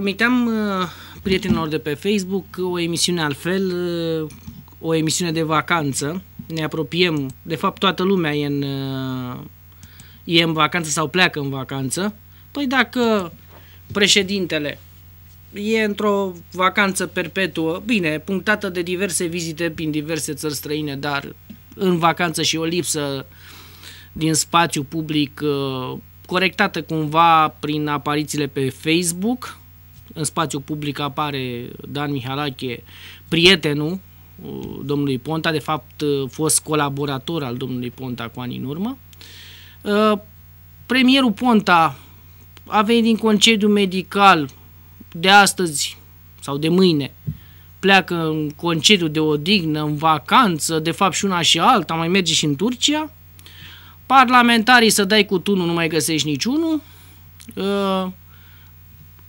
promiteam uh, prietenilor de pe Facebook o emisiune altfel, uh, o emisiune de vacanță. Ne apropiem, de fapt toată lumea e în, uh, e în vacanță sau pleacă în vacanță. Păi dacă președintele e într-o vacanță perpetuă, bine, punctată de diverse vizite prin diverse țări străine, dar în vacanță și o lipsă din spațiu public corectată cumva prin aparițiile pe Facebook, în spațiu public apare Dan Mihalache, prietenul uh, domnului Ponta, de fapt uh, fost colaborator al domnului Ponta cu ani în urmă. Uh, premierul Ponta a venit din concediu medical de astăzi sau de mâine pleacă în concediu de odihnă, în vacanță, de fapt și una și alta, mai merge și în Turcia. Parlamentarii să dai cu tunul, nu mai găsești niciunul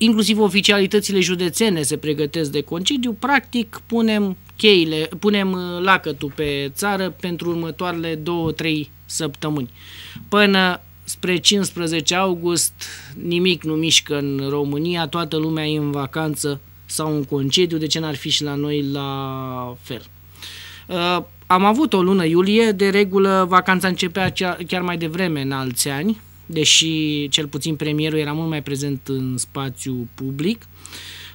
inclusiv oficialitățile județene se pregătesc de concediu, practic punem cheile, punem uh, lacătul pe țară pentru următoarele 2-3 săptămâni. Până spre 15 august nimic nu mișcă în România, toată lumea e în vacanță sau în concediu, de ce n-ar fi și la noi la fel? Uh, am avut o lună iulie, de regulă vacanța începea chiar mai devreme în alți ani, deși cel puțin premierul era mult mai prezent în spațiu public.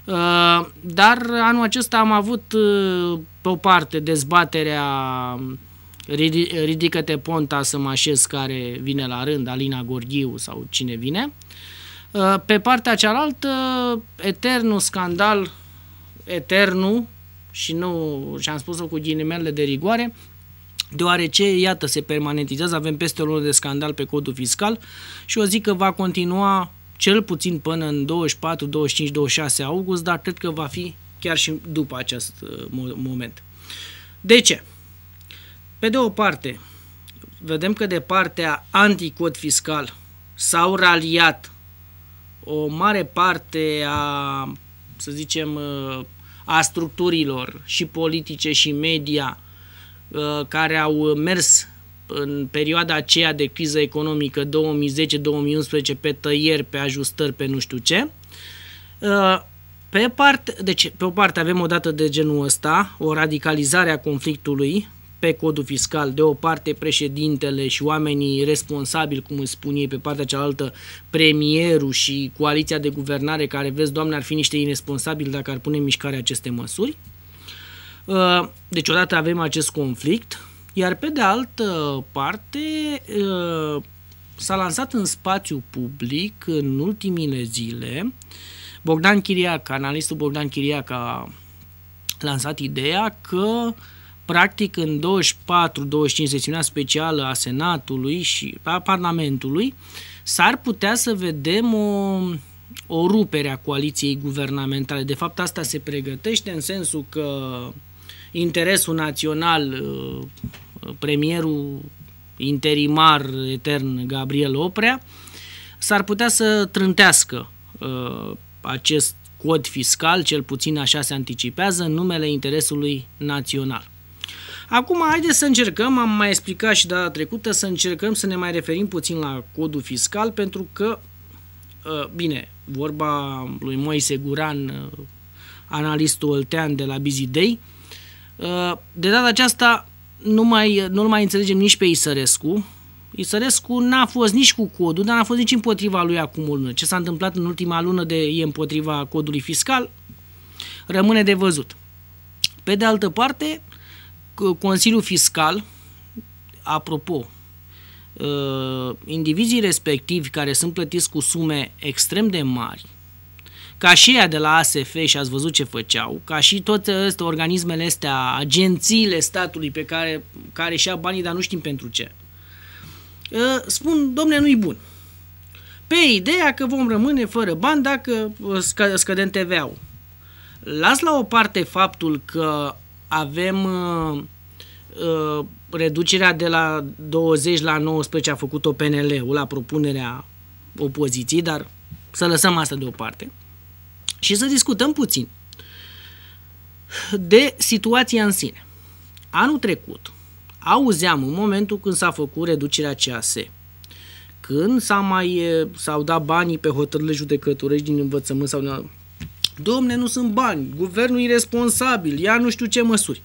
Uh, dar anul acesta am avut uh, pe o parte dezbaterea Ridică-te Ponta să mă așez care vine la rând, Alina Gorghiu sau cine vine. Uh, pe partea cealaltă, eternul scandal, eternul, și nu, și am spus-o cu ghinimele de rigoare, deoarece, iată, se permanentizează, avem peste o lună de scandal pe codul fiscal și o zic că va continua cel puțin până în 24, 25, 26 august, dar cred că va fi chiar și după acest uh, moment. De ce? Pe de o parte, vedem că de partea anticod fiscal s-au raliat o mare parte a, să zicem, uh, a structurilor și politice și media Uh, care au mers în perioada aceea de criză economică 2010-2011 pe tăieri, pe ajustări, pe nu știu ce. Uh, pe, parte, deci, pe o parte avem o dată de genul ăsta, o radicalizare a conflictului pe codul fiscal, de o parte președintele și oamenii responsabili, cum îi spun ei, pe partea cealaltă premierul și coaliția de guvernare care, vezi, doamne, ar fi niște irresponsabili dacă ar pune în mișcare aceste măsuri. Uh, deci odată avem acest conflict, iar pe de altă parte uh, s-a lansat în spațiu public în ultimile zile Bogdan Chiriac, analistul Bogdan Chiriac a lansat ideea că practic în 24-25 sesiunea specială a Senatului și a Parlamentului s-ar putea să vedem o, o rupere a coaliției guvernamentale. De fapt, asta se pregătește în sensul că interesul național, uh, premierul interimar etern Gabriel Oprea, s-ar putea să trântească uh, acest cod fiscal, cel puțin așa se anticipează, în numele interesului național. Acum, haideți să încercăm, am mai explicat și data trecută, să încercăm să ne mai referim puțin la codul fiscal, pentru că, uh, bine, vorba lui Moise Guran, analistul oltean de la Bizidei, Uh, de data aceasta nu mai, nu mai înțelegem nici pe Isărescu. Isărescu n-a fost nici cu codul, dar n-a fost nici împotriva lui acum o lună. Ce s-a întâmplat în ultima lună de e împotriva codului fiscal, rămâne de văzut. Pe de altă parte, Consiliul Fiscal, apropo, uh, indivizii respectivi care sunt plătiți cu sume extrem de mari, ca și ea de la ASF și ați văzut ce făceau, ca și toate astea, organismele astea, agențiile statului pe care, care și-a banii, dar nu știm pentru ce, ă, spun, domne, nu-i bun. Pe ideea că vom rămâne fără bani dacă ă, scădem TVA-ul. Las la o parte faptul că avem uh, uh, reducerea de la 20 la 19 a făcut-o PNL-ul la propunerea opoziției, dar să lăsăm asta deoparte și să discutăm puțin de situația în sine. Anul trecut auzeam în momentul când s-a făcut reducerea CAS, când s-a mai, s-au dat banii pe hotărârile judecătorești din învățământ sau din Domne, nu sunt bani, guvernul irresponsabil, ia nu știu ce măsuri.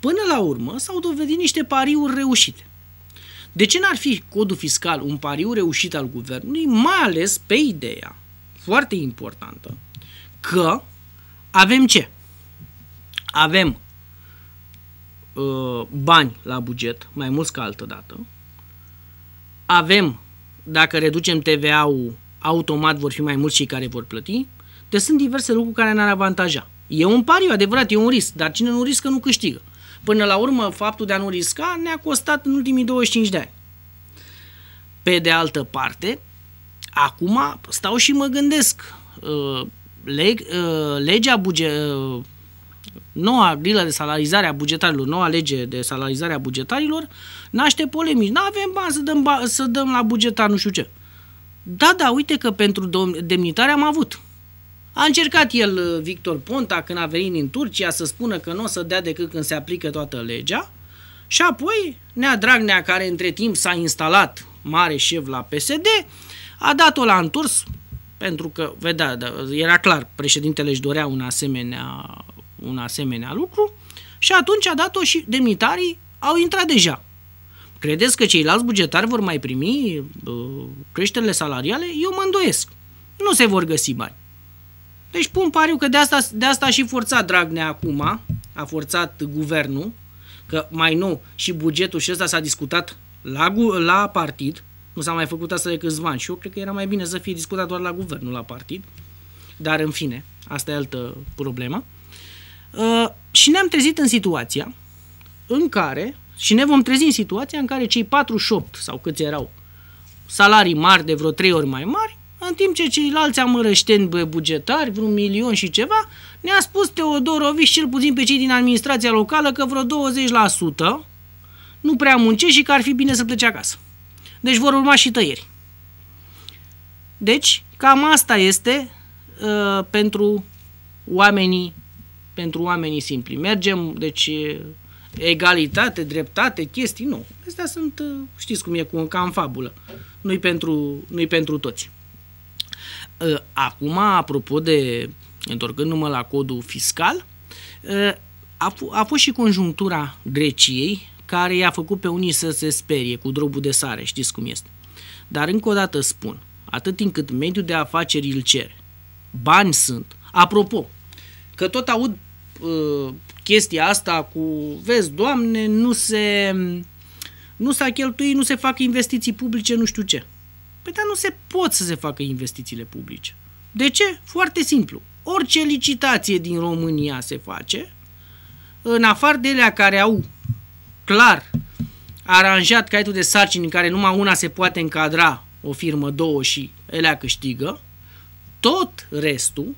Până la urmă s-au dovedit niște pariuri reușite. De ce n-ar fi codul fiscal un pariu reușit al guvernului, mai ales pe ideea foarte importantă că avem ce? Avem uh, bani la buget, mai mulți ca altă dată. Avem, dacă reducem TVA-ul, automat vor fi mai mulți cei care vor plăti. Deci sunt diverse lucruri care ne-ar avantaja. E un pariu, adevărat, e un risc, dar cine nu riscă nu câștigă. Până la urmă, faptul de a nu risca ne-a costat în ultimii 25 de ani. Pe de altă parte, acum stau și mă gândesc, uh, leg, uh, legea buge, uh, noua grilă de salarizare a bugetarilor, noua lege de salarizare a bugetarilor, naște polemici. Nu avem bani să dăm, ba, să dăm la bugetar nu știu ce. Da, da, uite că pentru demnitare am avut. A încercat el, uh, Victor Ponta, când a venit din Turcia, să spună că nu o să dea decât când se aplică toată legea. Și apoi, Nea Dragnea, care între timp s-a instalat mare șef la PSD, a dat-o la întors, pentru că, vedea, da, era clar, președintele își dorea un asemenea, un asemenea lucru și atunci a dat-o și demnitarii au intrat deja. Credeți că ceilalți bugetari vor mai primi uh, creșterile salariale? Eu mă îndoiesc. Nu se vor găsi bani. Deci pun pariu că de asta, de asta a și forțat Dragnea acum, a forțat guvernul, că mai nou și bugetul și ăsta s-a discutat la, la partid, nu s-a mai făcut asta de câțiva ani și eu cred că era mai bine să fie discutat doar la guvern, nu la partid. Dar, în fine, asta e altă problemă. Uh, și ne-am trezit în situația în care, și ne vom trezi în situația în care cei 48 sau câți erau salarii mari de vreo 3 ori mai mari, în timp ce ceilalți amărășteni bugetari, vreun milion și ceva, ne-a spus Teodorovici, cel puțin pe cei din administrația locală, că vreo 20% nu prea muncește și că ar fi bine să plece acasă. Deci vor urma și tăieri. Deci, cam asta este uh, pentru oamenii pentru oamenii simpli. Mergem, deci egalitate, dreptate, chestii, nu. Astea sunt, uh, știți cum e, cu ca în fabulă. Nu-i pentru, nu pentru toți. Uh, acum, apropo de, întorcându-mă la codul fiscal, uh, a, a fost și conjunctura Greciei care i-a făcut pe unii să se sperie cu drobul de sare, știți cum este. Dar încă o dată spun, atât timp cât mediul de afaceri îl cere, bani sunt. Apropo, că tot aud uh, chestia asta cu, vezi, doamne, nu se nu s-a cheltuit, nu se fac investiții publice, nu știu ce. Păi dar nu se pot să se facă investițiile publice. De ce? Foarte simplu. Orice licitație din România se face, în afară de ele care au clar aranjat caietul de sarcini în care numai una se poate încadra, o firmă, două și elea câștigă, tot restul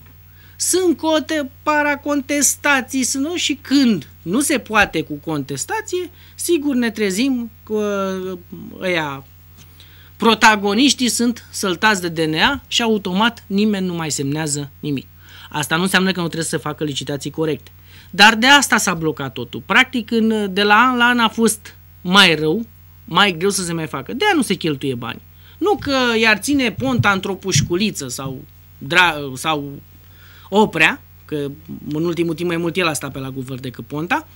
sunt cote paracontestații sunt, nu? și când nu se poate cu contestație, sigur ne trezim că uh, ăia protagoniștii sunt săltați de DNA și automat nimeni nu mai semnează nimic. Asta nu înseamnă că nu trebuie să facă licitații corecte. Dar de asta s-a blocat totul. Practic, în, de la an la an a fost mai rău, mai greu să se mai facă. De aia nu se cheltuie bani. Nu că i-ar ține ponta într-o pușculiță sau, dra- sau oprea, că în ultimul timp mai mult el a stat pe la guvern decât ponta,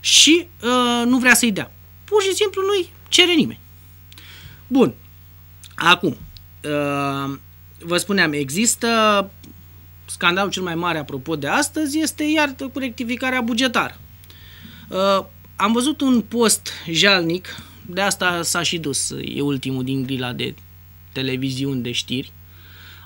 și uh, nu vrea să-i dea. Pur și simplu nu-i cere nimeni. Bun. Acum, uh, vă spuneam, există scandalul cel mai mare apropo de astăzi este iar cu rectificarea bugetară. Uh, am văzut un post jalnic, de asta s-a și dus, e ultimul din grila de televiziuni de știri,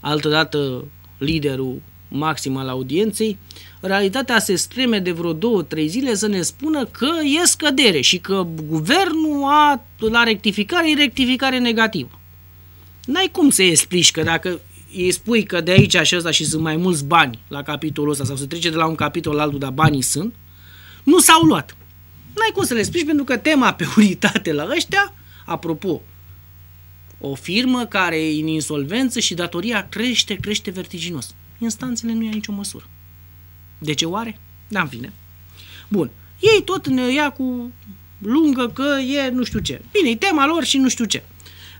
altădată liderul maxim al audienței, realitatea se streme de vreo două, trei zile să ne spună că e scădere și că guvernul a, la rectificare e rectificare negativă. N-ai cum să explici că dacă îi spui că de aici și ăsta și sunt mai mulți bani la capitolul ăsta sau se trece de la un capitol la altul, dar banii sunt, nu s-au luat. N-ai cum să le spui pentru că tema pe unitate la ăștia, apropo, o firmă care e în insolvență și datoria crește, crește vertiginos. Instanțele nu ia nicio măsură. De ce oare? Da, în fine. Bun. Ei tot ne ia cu lungă că e nu știu ce. Bine, e tema lor și nu știu ce.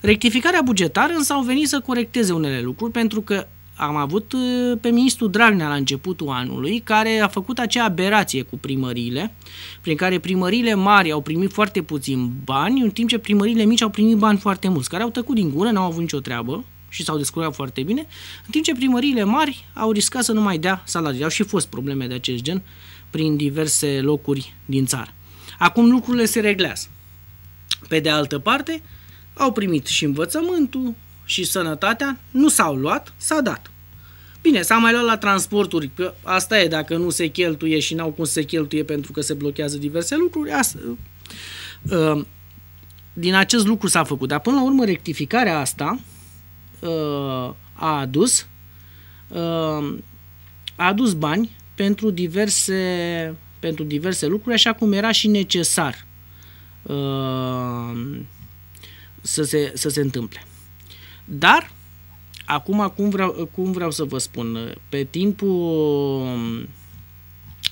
Rectificarea bugetară însă au venit să corecteze unele lucruri pentru că am avut uh, pe ministrul Dragnea la începutul anului, care a făcut acea aberație cu primăriile, prin care primăriile mari au primit foarte puțin bani, în timp ce primăriile mici au primit bani foarte mulți, care au tăcut din gură, n-au avut nicio treabă și s-au descurcat foarte bine, în timp ce primăriile mari au riscat să nu mai dea salarii. Au și fost probleme de acest gen prin diverse locuri din țară. Acum lucrurile se reglează. Pe de altă parte, au primit și învățământul și sănătatea, nu s-au luat, s-a dat. Bine, s-a mai luat la transporturi, că asta e, dacă nu se cheltuie și n-au cum să se cheltuie pentru că se blochează diverse lucruri, asta, uh, din acest lucru s-a făcut. Dar până la urmă rectificarea asta uh, a adus uh, a adus bani pentru diverse, pentru diverse lucruri, așa cum era și necesar. Uh, să se, să se întâmple. Dar, acum cum vreau, cum vreau să vă spun, pe timpul,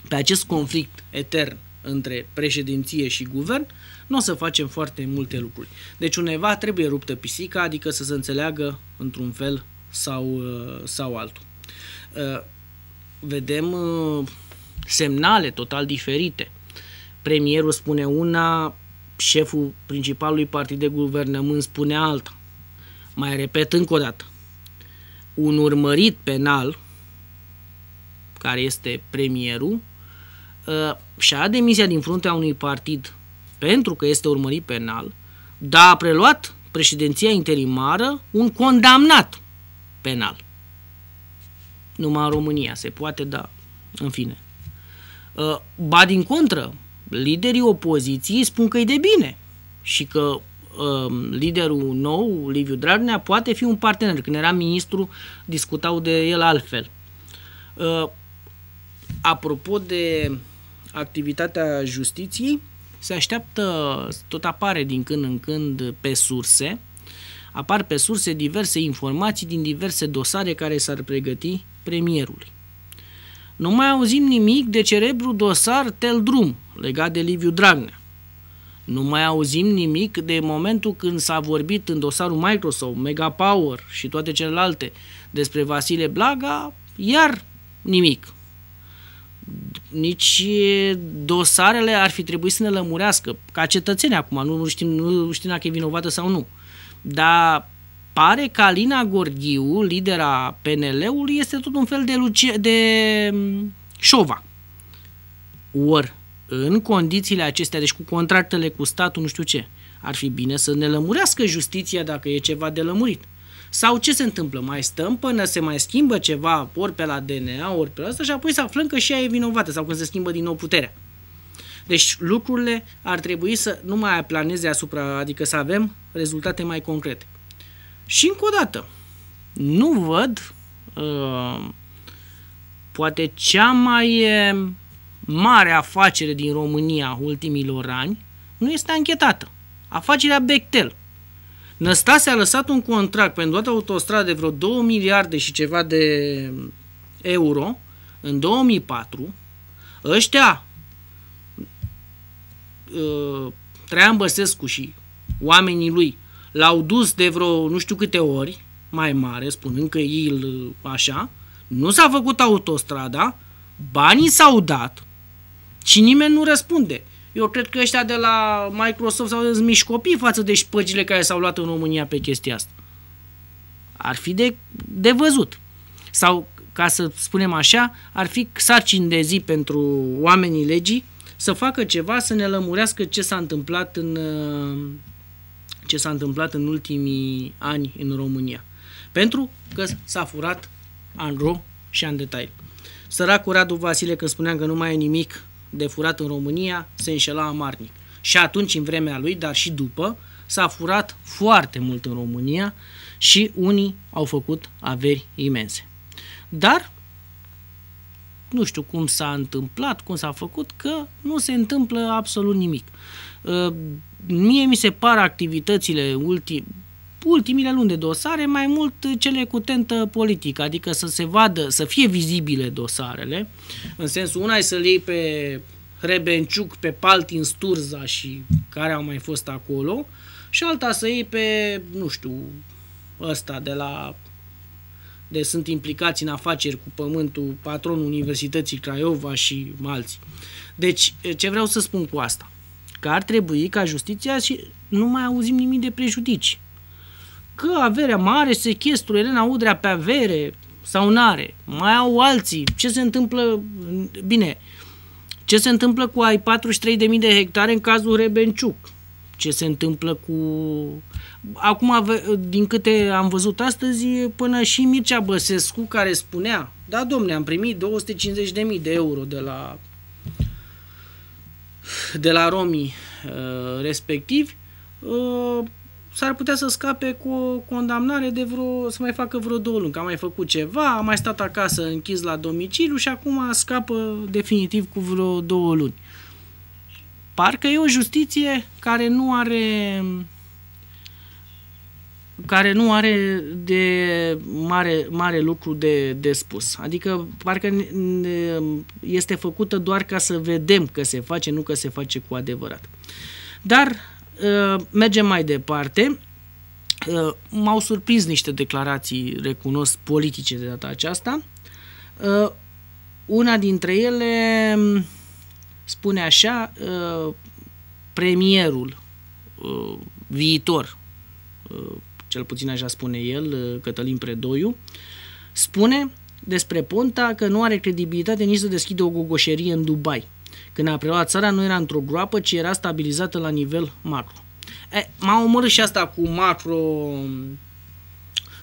pe acest conflict etern între președinție și guvern, nu o să facem foarte multe lucruri. Deci uneva trebuie ruptă pisica, adică să se înțeleagă într-un fel sau, sau altul. Uh, vedem uh, semnale total diferite. Premierul spune una, șeful principalului partid de guvernământ spune alta. Mai repet încă o dată. Un urmărit penal, care este premierul, uh, și-a demisia din fruntea unui partid pentru că este urmărit penal, dar a preluat președinția interimară un condamnat penal. Numai în România se poate, da, în fine. Uh, ba din contră, liderii opoziției spun că e de bine și că um, liderul nou, Liviu Dragnea, poate fi un partener. Când era ministru, discutau de el altfel. Uh, apropo de activitatea justiției, se așteaptă, tot apare din când în când pe surse, apar pe surse diverse informații din diverse dosare care s-ar pregăti premierului nu mai auzim nimic de cerebrul dosar Tel Drum, legat de Liviu Dragnea. Nu mai auzim nimic de momentul când s-a vorbit în dosarul Microsoft, Mega Power și toate celelalte despre Vasile Blaga, iar nimic. Nici dosarele ar fi trebuit să ne lămurească, ca cetățeni acum, nu știm, nu știm dacă e vinovată sau nu. Dar pare că Alina Gorghiu, lidera PNL-ului, este tot un fel de, luce, de mm, șova. Ori, în condițiile acestea, deci cu contractele cu statul, nu știu ce, ar fi bine să ne lămurească justiția dacă e ceva de lămurit. Sau ce se întâmplă? Mai stăm până se mai schimbă ceva, ori pe la DNA, ori pe la asta, și apoi să aflăm că și ea e vinovată sau când se schimbă din nou puterea. Deci lucrurile ar trebui să nu mai planeze asupra, adică să avem rezultate mai concrete. Și încă o dată, nu văd uh, poate cea mai mare afacere din România ultimilor ani nu este anchetată. Afacerea Bechtel. Năstase a lăsat un contract pentru toată autostrada de vreo 2 miliarde și ceva de euro în 2004. Ăștia, uh, Traian Băsescu și oamenii lui, L-au dus de vreo nu știu câte ori, mai mare, spunând că ei așa, nu s-a făcut autostrada, banii s-au dat și nimeni nu răspunde. Eu cred că ăștia de la Microsoft s-au mici copii față de șpăgile care s-au luat în România pe chestia asta. Ar fi de, de văzut. Sau, ca să spunem așa, ar fi sarcini de zi pentru oamenii legii să facă ceva, să ne lămurească ce s-a întâmplat în, uh, ce s-a întâmplat în ultimii ani în România. Pentru că s-a furat an ro și în detail. Săracul Radu Vasile, când spunea că nu mai e nimic de furat în România, se înșela amarnic. Și atunci, în vremea lui, dar și după, s-a furat foarte mult în România și unii au făcut averi imense. Dar nu știu cum s-a întâmplat, cum s-a făcut, că nu se întâmplă absolut nimic. Ă, mie mi se par activitățile ulti, ultimile luni de dosare, mai mult cele cu tentă politică, adică să se vadă, să fie vizibile dosarele, în sensul una e să-l iei pe Rebenciuc, pe Paltin Sturza și care au mai fost acolo, și alta să iei pe, nu știu, ăsta de la de sunt implicați în afaceri cu pământul, patronul Universității Craiova și alții. Deci, ce vreau să spun cu asta? că ar trebui ca justiția și nu mai auzim nimic de prejudici. Că averea mare, sechestru, Elena Udrea pe avere sau n-are, mai au alții, ce se întâmplă, bine, ce se întâmplă cu ai 43.000 de hectare în cazul Rebenciuc, ce se întâmplă cu... Acum, din câte am văzut astăzi, până și Mircea Băsescu, care spunea, da, domne, am primit 250.000 de euro de la de la romii uh, respectivi, uh, s-ar putea să scape cu o condamnare de vreo, să mai facă vreo două luni, că a mai făcut ceva, a mai stat acasă închis la domiciliu și acum scapă definitiv cu vreo două luni. Parcă e o justiție care nu are care nu are de mare, mare lucru de, de spus. Adică parcă este făcută doar ca să vedem că se face, nu că se face cu adevărat. Dar ă, mergem mai departe. Ă, m-au surprins niște declarații, recunosc, politice de data aceasta. Ă, una dintre ele spune așa, premierul viitor cel puțin așa spune el, uh, Cătălin Predoiu, spune despre Ponta că nu are credibilitate nici să deschidă o gogoșerie în Dubai. Când a preluat țara, nu era într-o groapă, ci era stabilizată la nivel macro. E, m-a omorât și asta cu macro,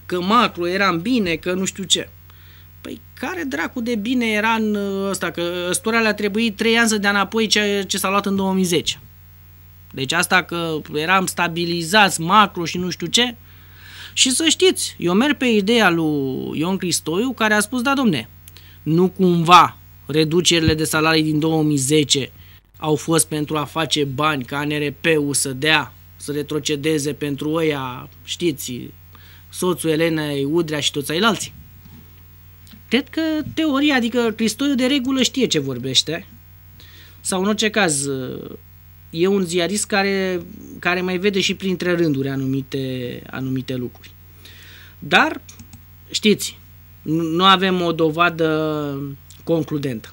că macro era în bine, că nu știu ce. Păi care dracu de bine era în uh, ăsta, că istoria le-a trebuit 3 ani să dea înapoi ce, ce s-a luat în 2010. Deci asta că eram stabilizați macro și nu știu ce, și să știți, eu merg pe ideea lui Ion Cristoiu care a spus, da domne, nu cumva reducerile de salarii din 2010 au fost pentru a face bani ca NRP-ul să dea, să retrocedeze pentru ăia, știți, soțul Elenei Udrea și toți ceilalți. Cred că teoria, adică Cristoiu de regulă știe ce vorbește, sau în orice caz e un ziarist care, care mai vede și printre rânduri anumite, anumite lucruri. Dar, știți, nu avem o dovadă concludentă.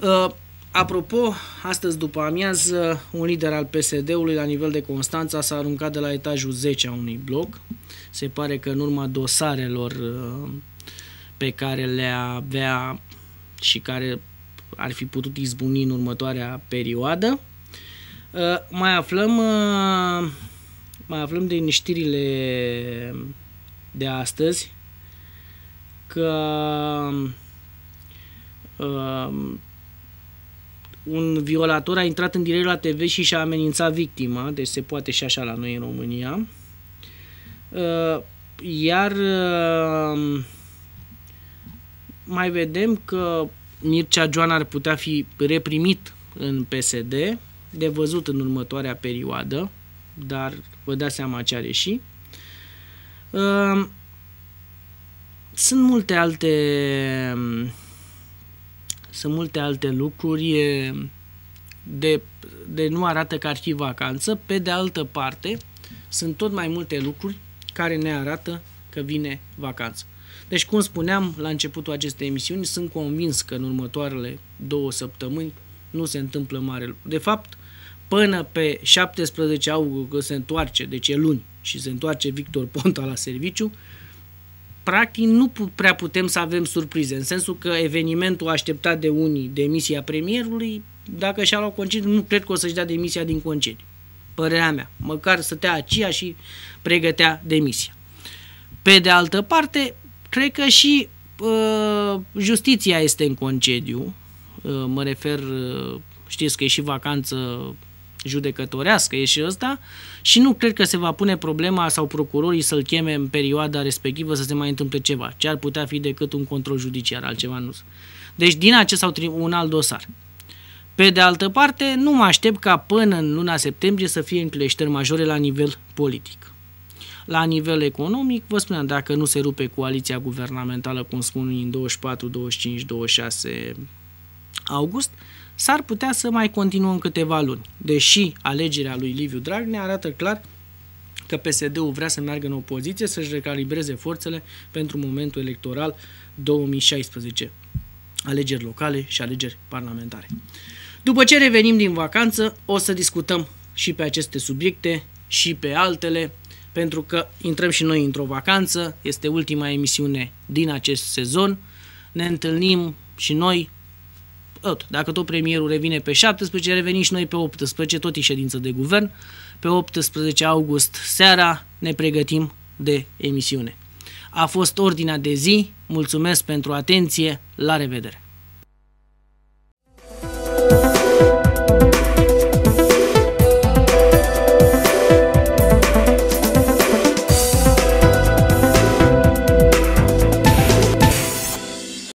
Uh, apropo, astăzi după amiază, un lider al PSD-ului la nivel de Constanța s-a aruncat de la etajul 10 a unui bloc. Se pare că în urma dosarelor uh, pe care le avea și care ar fi putut izbuni în următoarea perioadă. Uh, mai aflăm, uh, mai aflăm din știrile de astăzi că uh, un violator a intrat în direct la TV și și-a amenințat victima, deci se poate și așa la noi în România. Iar mai vedem că Mircea Joan ar putea fi reprimit în PSD, de văzut în următoarea perioadă, dar vă dați seama ce are și. Ehm, sunt multe alte sunt multe alte lucruri de, de nu arată că ar fi vacanță. Pe de altă parte, sunt tot mai multe lucruri care ne arată că vine vacanță. Deci, cum spuneam la începutul acestei emisiuni, sunt convins că în următoarele două săptămâni nu se întâmplă mare lucru. De fapt, până pe 17 august, că se întoarce, deci e luni, și se întoarce Victor Ponta la serviciu, practic nu prea putem să avem surprize, în sensul că evenimentul așteptat de unii, demisia premierului, dacă și-a luat concediu, nu cred că o să-și dea demisia din concediu. Părerea mea. Măcar stătea aceea și pregătea demisia. Pe de altă parte, Cred că și uh, justiția este în concediu, uh, mă refer, uh, știți că e și vacanță judecătorească, e și ăsta, și nu cred că se va pune problema sau procurorii să-l cheme în perioada respectivă să se mai întâmple ceva, ce ar putea fi decât un control judiciar, altceva nu. Deci din acest sau un alt dosar. Pe de altă parte, nu mă aștept ca până în luna septembrie să fie încleșteri majore la nivel politic. La nivel economic, vă spuneam, dacă nu se rupe coaliția guvernamentală, cum spun în 24, 25, 26 august, s-ar putea să mai continuăm câteva luni, deși alegerea lui Liviu Dragnea arată clar că PSD-ul vrea să meargă în opoziție, să-și recalibreze forțele pentru momentul electoral 2016, alegeri locale și alegeri parlamentare. După ce revenim din vacanță, o să discutăm și pe aceste subiecte și pe altele pentru că intrăm și noi într-o vacanță, este ultima emisiune din acest sezon. Ne întâlnim și noi, tot, dacă tot premierul revine pe 17, revenim și noi pe 18, tot e ședință de guvern. Pe 18 august seara ne pregătim de emisiune. A fost ordinea de zi, mulțumesc pentru atenție, la revedere!